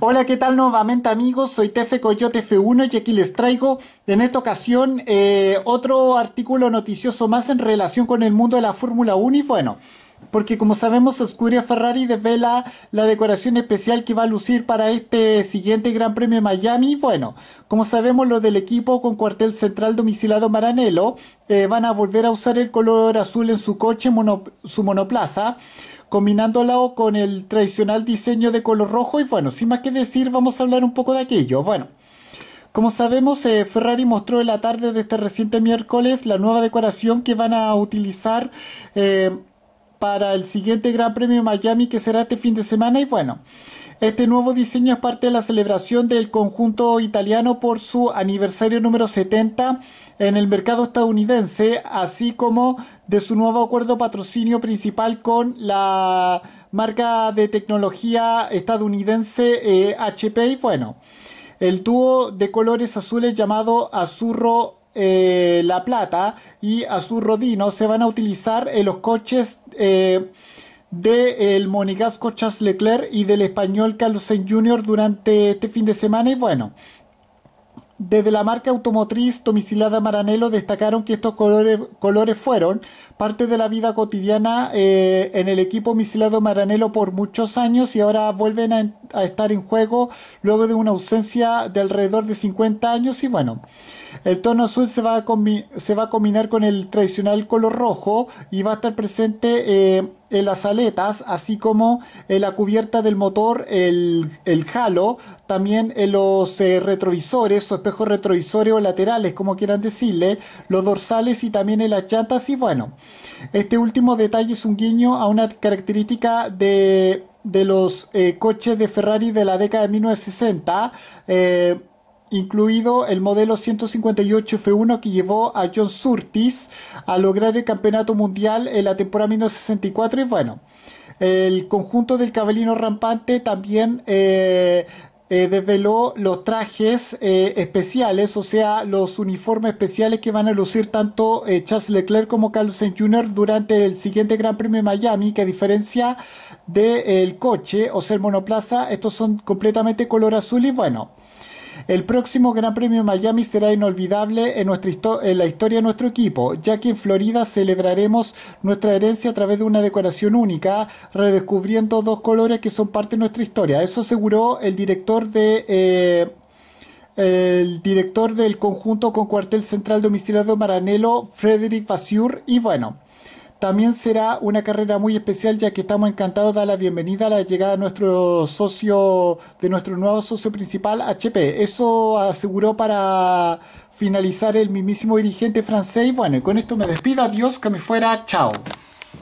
Hola, ¿qué tal nuevamente amigos? Soy Tefe Coyote F1 y aquí les traigo en esta ocasión eh, otro artículo noticioso más en relación con el mundo de la Fórmula 1 y bueno, porque como sabemos Scuderia Ferrari desvela la decoración especial que va a lucir para este siguiente Gran Premio de Miami. Bueno, como sabemos los del equipo con cuartel central domicilado Maranello eh, van a volver a usar el color azul en su coche, su monoplaza combinándolo con el tradicional diseño de color rojo y bueno, sin más que decir vamos a hablar un poco de aquello. Bueno, como sabemos eh, Ferrari mostró en la tarde de este reciente miércoles la nueva decoración que van a utilizar eh, para el siguiente Gran Premio de Miami que será este fin de semana y bueno. Este nuevo diseño es parte de la celebración del conjunto italiano por su aniversario número 70 en el mercado estadounidense, así como de su nuevo acuerdo patrocinio principal con la marca de tecnología estadounidense HP. Eh, y bueno, el dúo de colores azules llamado Azurro eh, La Plata y Azurro Dino se van a utilizar en los coches. Eh, el monegasco Charles Leclerc y del español Carlos Sainz Jr. durante este fin de semana. Y bueno, desde la marca automotriz domicilada Maranello destacaron que estos colores, fueron parte de la vida cotidiana eh, en el equipo misilado Maranello por muchos años y ahora vuelven a, a estar en juego luego de una ausencia de alrededor de 50 años y bueno. El tono azul se va a, se va a combinar con el tradicional color rojo y va a estar presente eh, en las aletas, así como en la cubierta del motor, el, el halo, también en los eh, retrovisores o espejos retrovisores o laterales, como quieran decirle, los dorsales y también en las llantas. Y bueno, este último detalle es un guiño a una característica de, los eh, coches de Ferrari de la década de 1960 incluido el modelo 158 F1 que llevó a John Surtis a lograr el campeonato mundial en la temporada 1964 y bueno, el conjunto del cabellino rampante también eh, eh, desveló los trajes eh, especiales, o sea, los uniformes especiales que van a lucir tanto Charles Leclerc como Carlos Sainz Jr. durante el siguiente Gran Premio de Miami, que a diferencia del coche, o ser monoplaza, estos son completamente color azul y bueno. El próximo Gran Premio Miami será inolvidable en, nuestra en la historia de nuestro equipo, ya que en Florida celebraremos nuestra herencia a través de una decoración única, redescubriendo dos colores que son parte de nuestra historia. Eso aseguró el director eh, del conjunto con cuartel central domiciliado Maranello, Frederick Basur, y bueno, también será una carrera muy especial ya que estamos encantados de dar la bienvenida a la llegada de nuestro socio, de nuestro nuevo socio principal HP. Eso aseguró para finalizar el mismísimo dirigente francés. Bueno, con esto me despido. Adiós, que me fuera. Chao.